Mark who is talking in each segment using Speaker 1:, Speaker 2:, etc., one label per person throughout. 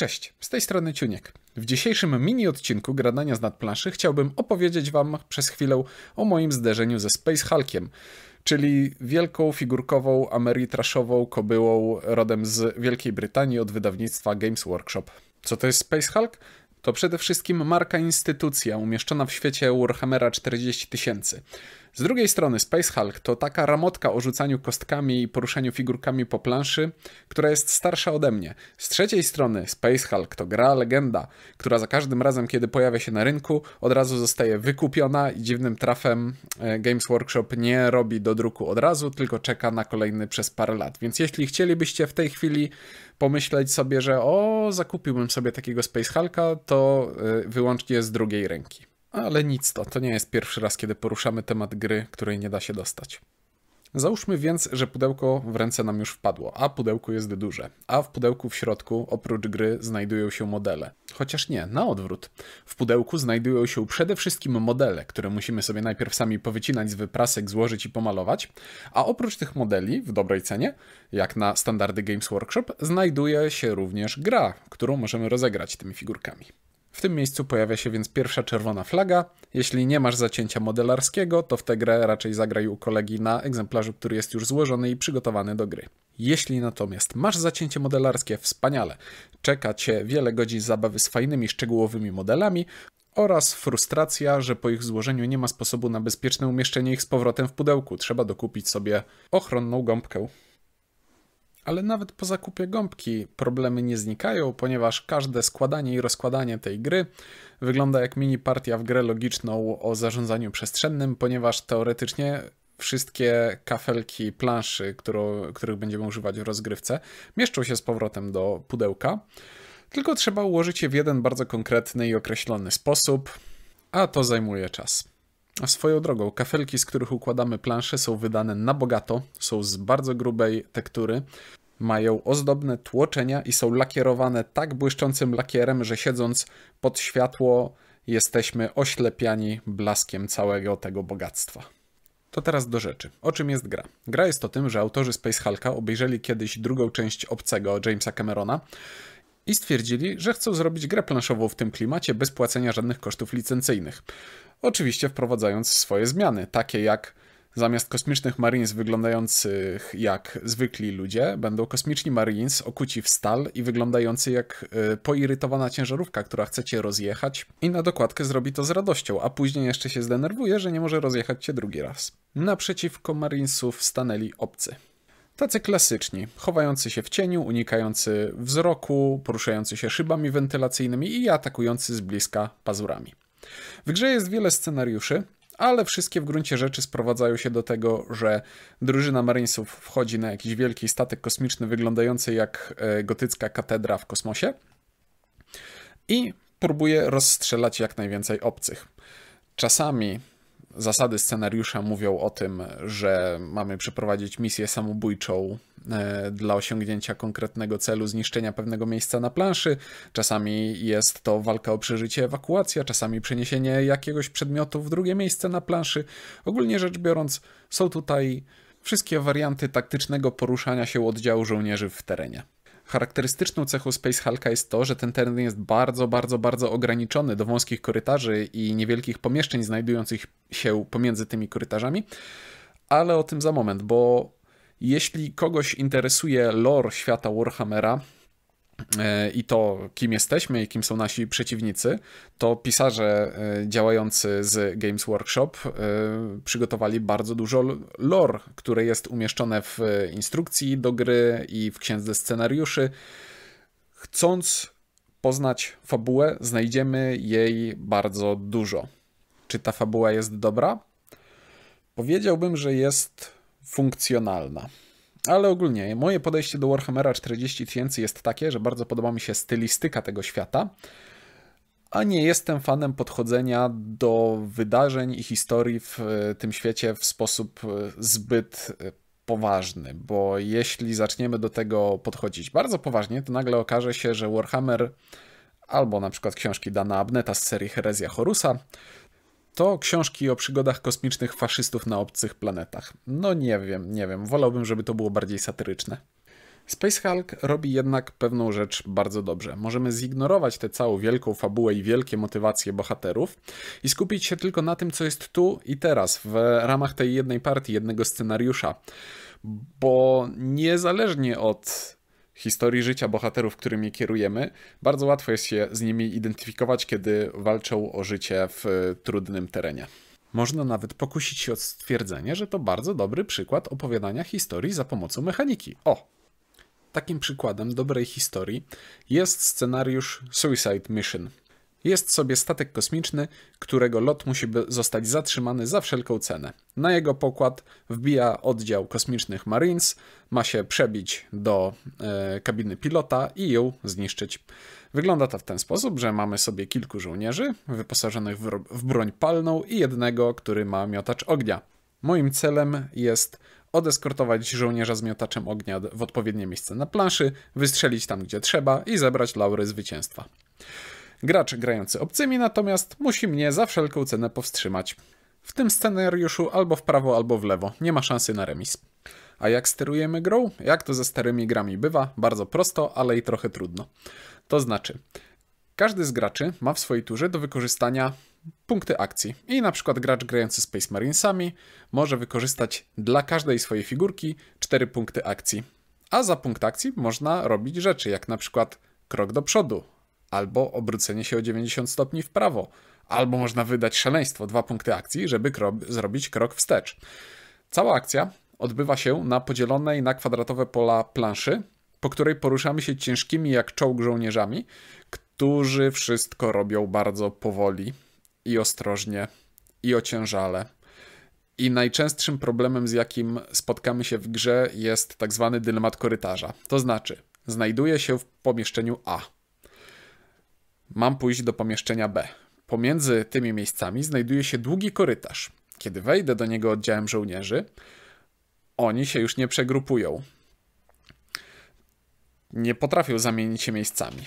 Speaker 1: Cześć, z tej strony Ciuniek. W dzisiejszym mini odcinku Gradania z nadplanszy chciałbym opowiedzieć Wam przez chwilę o moim zderzeniu ze Space Hulkiem, czyli wielką figurkową amerytraszową kobyłą rodem z Wielkiej Brytanii od wydawnictwa Games Workshop. Co to jest Space Hulk? To przede wszystkim marka instytucja umieszczona w świecie Warhammera 40 tysięcy. Z drugiej strony Space Hulk to taka ramotka o rzucaniu kostkami i poruszaniu figurkami po planszy, która jest starsza ode mnie. Z trzeciej strony Space Hulk to gra legenda, która za każdym razem, kiedy pojawia się na rynku, od razu zostaje wykupiona i dziwnym trafem e, Games Workshop nie robi do druku od razu, tylko czeka na kolejny przez parę lat. Więc jeśli chcielibyście w tej chwili pomyśleć sobie, że o, zakupiłbym sobie takiego Space Hulka, to e, wyłącznie z drugiej ręki. Ale nic to, to nie jest pierwszy raz, kiedy poruszamy temat gry, której nie da się dostać. Załóżmy więc, że pudełko w ręce nam już wpadło, a pudełko jest duże, a w pudełku w środku oprócz gry znajdują się modele. Chociaż nie, na odwrót. W pudełku znajdują się przede wszystkim modele, które musimy sobie najpierw sami powycinać z wyprasek, złożyć i pomalować, a oprócz tych modeli w dobrej cenie, jak na standardy Games Workshop, znajduje się również gra, którą możemy rozegrać tymi figurkami. W tym miejscu pojawia się więc pierwsza czerwona flaga. Jeśli nie masz zacięcia modelarskiego, to w tę grę raczej zagraj u kolegi na egzemplarzu, który jest już złożony i przygotowany do gry. Jeśli natomiast masz zacięcie modelarskie, wspaniale. Czeka cię wiele godzin zabawy z fajnymi, szczegółowymi modelami oraz frustracja, że po ich złożeniu nie ma sposobu na bezpieczne umieszczenie ich z powrotem w pudełku. Trzeba dokupić sobie ochronną gąbkę ale nawet po zakupie gąbki problemy nie znikają, ponieważ każde składanie i rozkładanie tej gry wygląda jak mini partia w grę logiczną o zarządzaniu przestrzennym, ponieważ teoretycznie wszystkie kafelki planszy, którą, których będziemy używać w rozgrywce, mieszczą się z powrotem do pudełka, tylko trzeba ułożyć je w jeden bardzo konkretny i określony sposób, a to zajmuje czas. Swoją drogą, kafelki, z których układamy plansze, są wydane na bogato, są z bardzo grubej tektury, mają ozdobne tłoczenia i są lakierowane tak błyszczącym lakierem, że siedząc pod światło jesteśmy oślepiani blaskiem całego tego bogactwa. To teraz do rzeczy. O czym jest gra? Gra jest o tym, że autorzy Space Hulka obejrzeli kiedyś drugą część Obcego Jamesa Camerona i stwierdzili, że chcą zrobić grę planszową w tym klimacie bez płacenia żadnych kosztów licencyjnych. Oczywiście wprowadzając swoje zmiany, takie jak Zamiast kosmicznych Marines wyglądających jak zwykli ludzie, będą kosmiczni Marines okuci w stal i wyglądający jak y, poirytowana ciężarówka, która chcecie rozjechać. I na dokładkę zrobi to z radością, a później jeszcze się zdenerwuje, że nie może rozjechać cię drugi raz. Naprzeciwko Marinesów stanęli obcy. Tacy klasyczni, chowający się w cieniu, unikający wzroku, poruszający się szybami wentylacyjnymi i atakujący z bliska pazurami. W grze jest wiele scenariuszy, ale wszystkie w gruncie rzeczy sprowadzają się do tego, że drużyna Marinesów wchodzi na jakiś wielki statek kosmiczny wyglądający jak e, gotycka katedra w kosmosie i próbuje rozstrzelać jak najwięcej obcych. Czasami Zasady scenariusza mówią o tym, że mamy przeprowadzić misję samobójczą e, dla osiągnięcia konkretnego celu zniszczenia pewnego miejsca na planszy. Czasami jest to walka o przeżycie, ewakuacja, czasami przeniesienie jakiegoś przedmiotu w drugie miejsce na planszy. Ogólnie rzecz biorąc, są tutaj wszystkie warianty taktycznego poruszania się oddziału żołnierzy w terenie. Charakterystyczną cechą Space Hulka jest to, że ten teren jest bardzo, bardzo, bardzo ograniczony do wąskich korytarzy i niewielkich pomieszczeń znajdujących się pomiędzy tymi korytarzami, ale o tym za moment, bo jeśli kogoś interesuje lore świata Warhammera, E, i to, kim jesteśmy i kim są nasi przeciwnicy, to pisarze e, działający z Games Workshop e, przygotowali bardzo dużo lore, które jest umieszczone w instrukcji do gry i w księdze scenariuszy. Chcąc poznać fabułę, znajdziemy jej bardzo dużo. Czy ta fabuła jest dobra? Powiedziałbym, że jest funkcjonalna. Ale ogólnie moje podejście do Warhammera 40 tysięcy jest takie, że bardzo podoba mi się stylistyka tego świata, a nie jestem fanem podchodzenia do wydarzeń i historii w e, tym świecie w sposób e, zbyt e, poważny, bo jeśli zaczniemy do tego podchodzić bardzo poważnie, to nagle okaże się, że Warhammer albo na przykład książki Dana Abneta z serii Herezja Horusa to książki o przygodach kosmicznych faszystów na obcych planetach. No nie wiem, nie wiem, wolałbym, żeby to było bardziej satyryczne. Space Hulk robi jednak pewną rzecz bardzo dobrze. Możemy zignorować tę całą wielką fabułę i wielkie motywacje bohaterów i skupić się tylko na tym, co jest tu i teraz, w ramach tej jednej partii, jednego scenariusza. Bo niezależnie od historii życia bohaterów, którymi kierujemy, bardzo łatwo jest się z nimi identyfikować, kiedy walczą o życie w e, trudnym terenie. Można nawet pokusić się o stwierdzenie, że to bardzo dobry przykład opowiadania historii za pomocą mechaniki. O! Takim przykładem dobrej historii jest scenariusz Suicide Mission jest sobie statek kosmiczny, którego lot musi zostać zatrzymany za wszelką cenę. Na jego pokład wbija oddział kosmicznych Marines, ma się przebić do e, kabiny pilota i ją zniszczyć. Wygląda to w ten sposób, że mamy sobie kilku żołnierzy wyposażonych w, w broń palną i jednego, który ma miotacz ognia. Moim celem jest odeskortować żołnierza z miotaczem ognia w odpowiednie miejsce na planszy, wystrzelić tam gdzie trzeba i zebrać laury zwycięstwa. Gracz grający obcymi natomiast musi mnie za wszelką cenę powstrzymać. W tym scenariuszu albo w prawo, albo w lewo. Nie ma szansy na remis. A jak sterujemy grą? Jak to ze starymi grami bywa? Bardzo prosto, ale i trochę trudno. To znaczy, każdy z graczy ma w swojej turze do wykorzystania punkty akcji. I na przykład gracz grający Space Marinesami może wykorzystać dla każdej swojej figurki 4 punkty akcji. A za punkt akcji można robić rzeczy, jak na przykład krok do przodu, albo obrócenie się o 90 stopni w prawo, albo można wydać szaleństwo, dwa punkty akcji, żeby zrobić krok wstecz. Cała akcja odbywa się na podzielonej na kwadratowe pola planszy, po której poruszamy się ciężkimi jak czołg żołnierzami, którzy wszystko robią bardzo powoli i ostrożnie i ociężale. I najczęstszym problemem, z jakim spotkamy się w grze, jest tak zwany dylemat korytarza. To znaczy, znajduje się w pomieszczeniu A Mam pójść do pomieszczenia B. Pomiędzy tymi miejscami znajduje się długi korytarz. Kiedy wejdę do niego oddziałem żołnierzy, oni się już nie przegrupują. Nie potrafią zamienić się miejscami.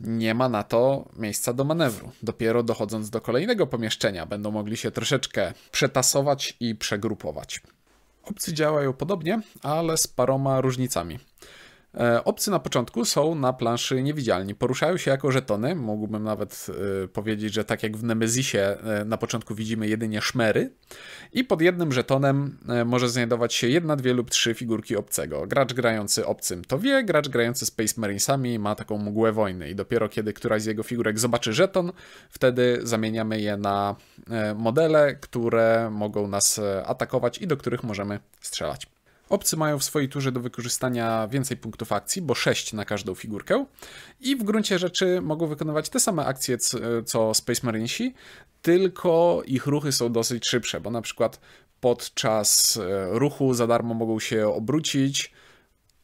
Speaker 1: Nie ma na to miejsca do manewru. Dopiero dochodząc do kolejnego pomieszczenia, będą mogli się troszeczkę przetasować i przegrupować. Obcy działają podobnie, ale z paroma różnicami. E, obcy na początku są na planszy niewidzialni. Poruszają się jako żetony. Mógłbym nawet e, powiedzieć, że tak jak w Nemezisie e, na początku widzimy jedynie szmery. I pod jednym żetonem może znajdować się jedna, dwie lub trzy figurki obcego. Gracz grający obcym to wie, gracz grający Space Marinesami ma taką mgłę wojny. I dopiero kiedy któraś z jego figurek zobaczy żeton, wtedy zamieniamy je na modele, które mogą nas atakować i do których możemy strzelać. Obcy mają w swojej turze do wykorzystania więcej punktów akcji, bo 6 na każdą figurkę. I w gruncie rzeczy mogą wykonywać te same akcje co Space Marinesi, tylko ich ruchy są dosyć szybsze, bo na przykład podczas e, ruchu za darmo mogą się obrócić,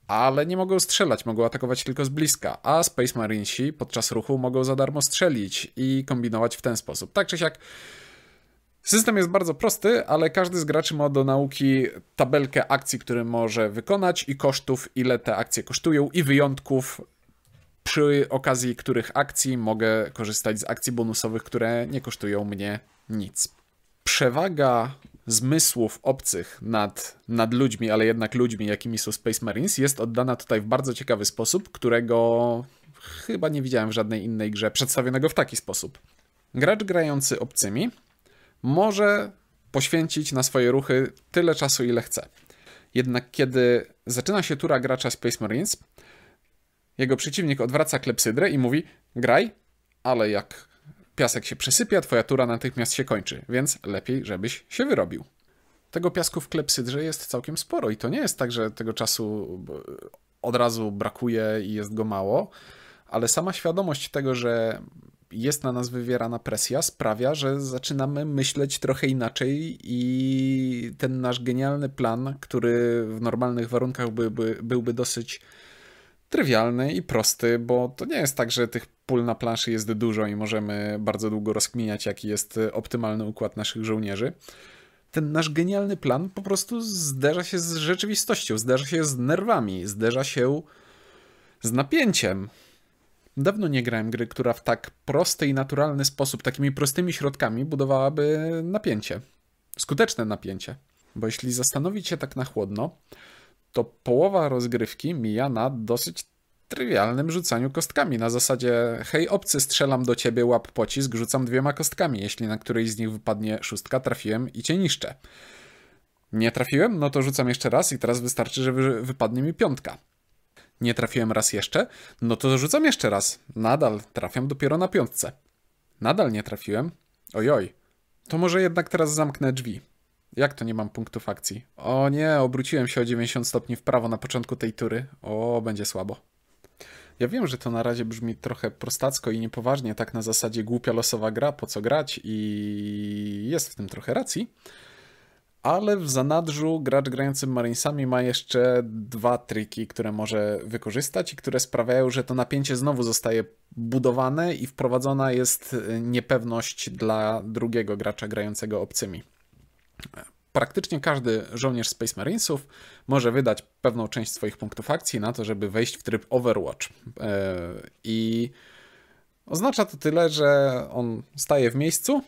Speaker 1: ale nie mogą strzelać, mogą atakować tylko z bliska, a Space Marinesi podczas ruchu mogą za darmo strzelić i kombinować w ten sposób. Tak czy siak System jest bardzo prosty, ale każdy z graczy ma do nauki tabelkę akcji, które może wykonać i kosztów, ile te akcje kosztują i wyjątków, przy okazji których akcji mogę korzystać z akcji bonusowych, które nie kosztują mnie nic. Przewaga zmysłów obcych nad, nad ludźmi, ale jednak ludźmi, jakimi są Space Marines, jest oddana tutaj w bardzo ciekawy sposób, którego chyba nie widziałem w żadnej innej grze przedstawionego w taki sposób. Gracz grający obcymi może poświęcić na swoje ruchy tyle czasu, ile chce. Jednak kiedy zaczyna się tura gracza Space Marines, jego przeciwnik odwraca klepsydrę i mówi: Graj, ale jak piasek się przesypia, twoja tura natychmiast się kończy, więc lepiej, żebyś się wyrobił. Tego piasku w klepsydrze jest całkiem sporo i to nie jest tak, że tego czasu e, od razu brakuje i jest go mało, ale sama świadomość tego, że jest na nas wywierana presja, sprawia, że zaczynamy myśleć trochę inaczej i ten nasz genialny plan, który w normalnych warunkach byłby, byłby dosyć trywialny i prosty, bo to nie jest tak, że tych pól na planszy jest dużo i możemy bardzo długo rozkminiać, jaki jest optymalny układ naszych żołnierzy. Ten nasz genialny plan po prostu zderza się z rzeczywistością, zderza się z nerwami, zderza się z napięciem Dawno nie grałem gry, która w tak prosty i naturalny sposób, takimi prostymi środkami budowałaby napięcie. Skuteczne napięcie. Bo jeśli zastanowić się tak na chłodno, to połowa rozgrywki mija na dosyć trywialnym rzucaniu kostkami. Na zasadzie, hej obcy, strzelam do ciebie, łap pocisk, rzucam dwiema kostkami. Jeśli na którejś z nich wypadnie szóstka, trafiłem i cię niszczę. Nie trafiłem, no to rzucam jeszcze raz i teraz wystarczy, że wypadnie mi piątka nie trafiłem raz jeszcze, no to rzucam jeszcze raz. Nadal trafiam dopiero na piątce. Nadal nie trafiłem. Ojoj. To może jednak teraz zamknę drzwi. Jak to nie mam punktów akcji? O nie, obróciłem się o 90 stopni w prawo na początku tej tury. O, będzie słabo. Ja wiem, że to na razie brzmi trochę prostacko i niepoważnie, tak na zasadzie głupia losowa gra, po co grać i jest w tym trochę racji ale w zanadrzu gracz grający Marinesami ma jeszcze dwa triki, które może wykorzystać i które sprawiają, że to napięcie znowu zostaje budowane i wprowadzona jest e, niepewność dla drugiego gracza grającego obcymi. Praktycznie każdy żołnierz Space Marinesów może wydać pewną część swoich punktów akcji na to, żeby wejść w tryb Overwatch. E, I oznacza to tyle, że on staje w miejscu,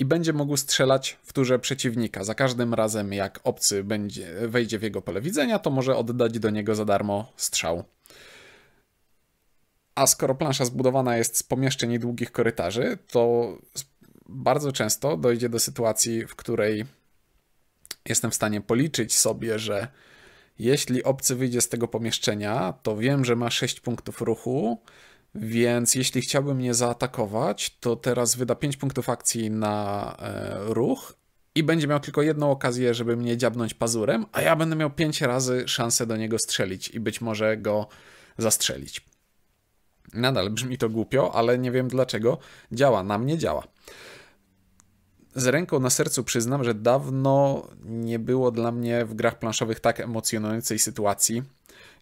Speaker 1: i będzie mógł strzelać w turze przeciwnika. Za każdym razem, jak obcy będzie, wejdzie w jego pole widzenia, to może oddać do niego za darmo strzał. A skoro plansza zbudowana jest z pomieszczeń i długich korytarzy, to bardzo często dojdzie do sytuacji, w której jestem w stanie policzyć sobie, że jeśli obcy wyjdzie z tego pomieszczenia, to wiem, że ma 6 punktów ruchu, więc jeśli chciałby mnie zaatakować, to teraz wyda 5 punktów akcji na e, ruch i będzie miał tylko jedną okazję, żeby mnie dziabnąć pazurem, a ja będę miał 5 razy szansę do niego strzelić i być może go zastrzelić. Nadal brzmi to głupio, ale nie wiem dlaczego. Działa, na mnie działa. Z ręką na sercu przyznam, że dawno nie było dla mnie w grach planszowych tak emocjonującej sytuacji,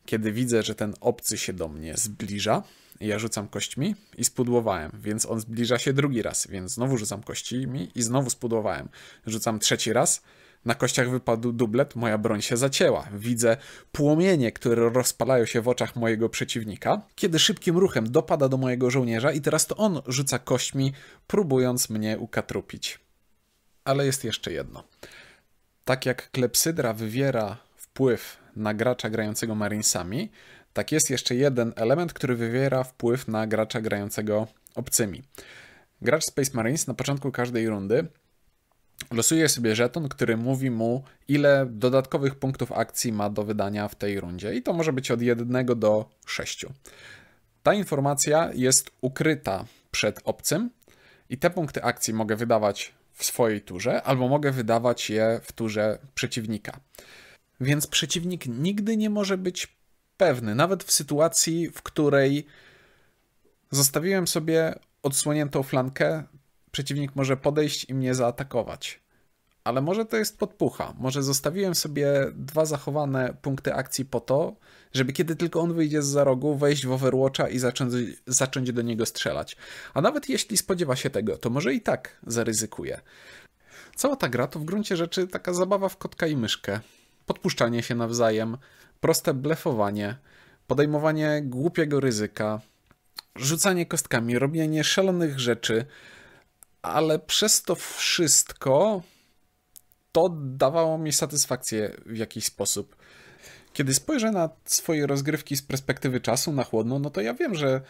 Speaker 1: kiedy widzę, że ten obcy się do mnie zbliża ja rzucam kośćmi i spudłowałem, więc on zbliża się drugi raz, więc znowu rzucam kościami i znowu spudłowałem. Rzucam trzeci raz, na kościach wypadł dublet, moja broń się zacięła. Widzę płomienie, które rozpalają się w oczach mojego przeciwnika. Kiedy szybkim ruchem dopada do mojego żołnierza i teraz to on rzuca kośćmi, próbując mnie ukatrupić. Ale jest jeszcze jedno. Tak jak klepsydra wywiera wpływ na gracza grającego marinesami, tak jest jeszcze jeden element, który wywiera wpływ na gracza grającego obcymi. Gracz Space Marines na początku każdej rundy losuje sobie żeton, który mówi mu, ile dodatkowych punktów akcji ma do wydania w tej rundzie, i to może być od 1 do 6. Ta informacja jest ukryta przed obcym, i te punkty akcji mogę wydawać w swojej turze, albo mogę wydawać je w turze przeciwnika. Więc przeciwnik nigdy nie może być pewny, nawet w sytuacji, w której zostawiłem sobie odsłoniętą flankę, przeciwnik może podejść i mnie zaatakować. Ale może to jest podpucha, może zostawiłem sobie dwa zachowane punkty akcji po to, żeby kiedy tylko on wyjdzie z za rogu, wejść w Overwatcha i zacząć, zacząć do niego strzelać. A nawet jeśli spodziewa się tego, to może i tak zaryzykuje. Cała ta gra to w gruncie rzeczy taka zabawa w kotka i myszkę podpuszczanie się nawzajem, proste blefowanie, podejmowanie głupiego ryzyka, rzucanie kostkami, robienie szalonych rzeczy, ale przez to wszystko to dawało mi satysfakcję w jakiś sposób. Kiedy spojrzę na swoje rozgrywki z perspektywy czasu na chłodno, no to ja wiem, że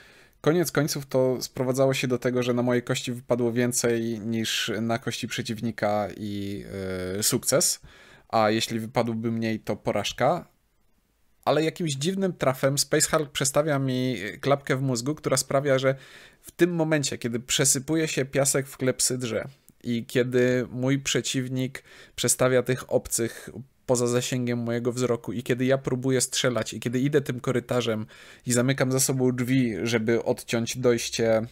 Speaker 1: koniec końców to sprowadzało się do tego, że na mojej kości wypadło więcej niż na kości przeciwnika i yy, sukces a jeśli wypadłby mniej, to porażka. Ale jakimś dziwnym trafem Space Hulk przestawia mi klapkę w mózgu, która sprawia, że w tym momencie, kiedy przesypuje się piasek w klepsydrze i kiedy mój przeciwnik przestawia tych obcych poza zasięgiem mojego wzroku i kiedy ja próbuję strzelać i kiedy idę tym korytarzem i zamykam za sobą drzwi, żeby odciąć dojście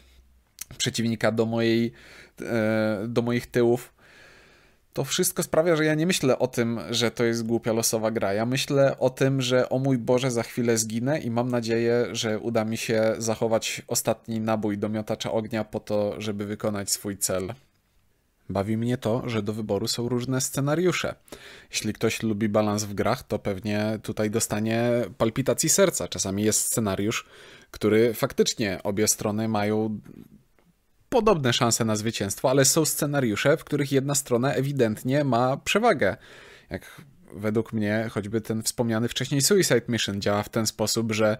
Speaker 1: przeciwnika do mojej, e, do moich tyłów, to wszystko sprawia, że ja nie myślę o tym, że to jest głupia losowa gra. Ja myślę o tym, że o mój Boże, za chwilę zginę i mam nadzieję, że uda mi się zachować ostatni nabój do miotacza ognia po to, żeby wykonać swój cel. Bawi mnie to, że do wyboru są różne scenariusze. Jeśli ktoś lubi balans w grach, to pewnie tutaj dostanie palpitacji serca. Czasami jest scenariusz, który faktycznie obie strony mają podobne szanse na zwycięstwo, ale są scenariusze, w których jedna strona ewidentnie ma przewagę. Jak według mnie choćby ten wspomniany wcześniej Suicide Mission działa w ten sposób, że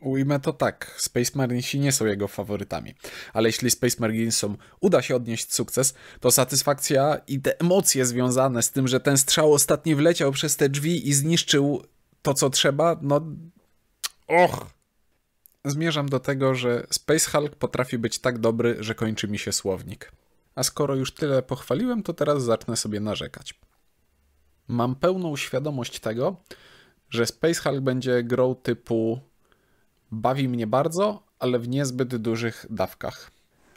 Speaker 1: ujmę to tak, Space Marinesi nie są jego faworytami. Ale jeśli Space Marinesom uda się odnieść sukces, to satysfakcja i te emocje związane z tym, że ten strzał ostatni wleciał przez te drzwi i zniszczył to, co trzeba, no... Och! zmierzam do tego, że Space Hulk potrafi być tak dobry, że kończy mi się słownik. A skoro już tyle pochwaliłem, to teraz zacznę sobie narzekać. Mam pełną świadomość tego, że Space Hulk będzie grą typu bawi mnie bardzo, ale w niezbyt dużych dawkach.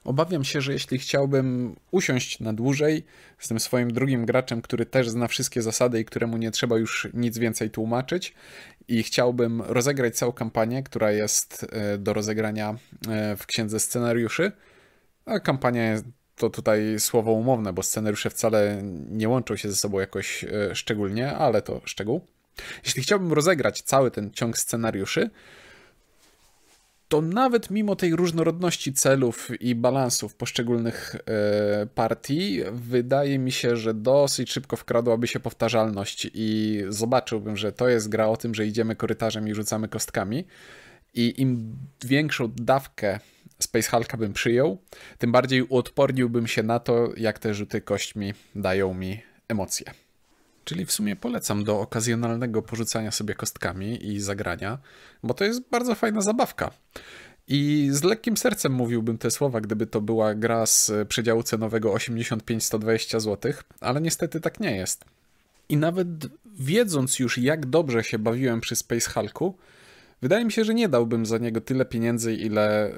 Speaker 1: Obawiam się, że jeśli chciałbym usiąść na dłużej z tym swoim drugim graczem, który też zna wszystkie zasady i któremu nie trzeba już nic więcej tłumaczyć, i chciałbym rozegrać całą kampanię, która jest e, do rozegrania e, w księdze scenariuszy, a kampania to tutaj słowo umowne, bo scenariusze wcale nie łączą się ze sobą jakoś e, szczególnie, ale to szczegół. Jeśli chciałbym rozegrać cały ten ciąg scenariuszy, to nawet mimo tej różnorodności celów i balansów poszczególnych e, partii, wydaje mi się, że dosyć szybko wkradłaby się powtarzalność i zobaczyłbym, że to jest gra o tym, że idziemy korytarzem i rzucamy kostkami. I im większą dawkę Space Hulka bym przyjął, tym bardziej uodporniłbym się na to, jak te rzuty kośćmi dają mi emocje. Czyli w sumie polecam do okazjonalnego porzucania sobie kostkami i zagrania, bo to jest bardzo fajna zabawka. I z lekkim sercem mówiłbym te słowa, gdyby to była gra z e, przedziału cenowego 85-120 zł, ale niestety tak nie jest. I nawet wiedząc już, jak dobrze się bawiłem przy Space Hulku, wydaje mi się, że nie dałbym za niego tyle pieniędzy, ile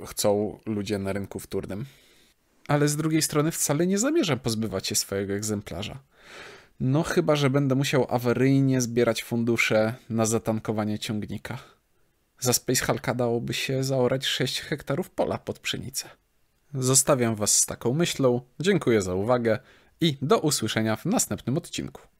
Speaker 1: yy, chcą ludzie na rynku wtórnym. Ale z drugiej strony wcale nie zamierzam pozbywać się swojego egzemplarza. No chyba, że będę musiał awaryjnie zbierać fundusze na zatankowanie ciągnika. Za Space Hulka dałoby się zaorać 6 hektarów pola pod pszenicę. Zostawiam Was z taką myślą, dziękuję za uwagę i do usłyszenia w następnym odcinku.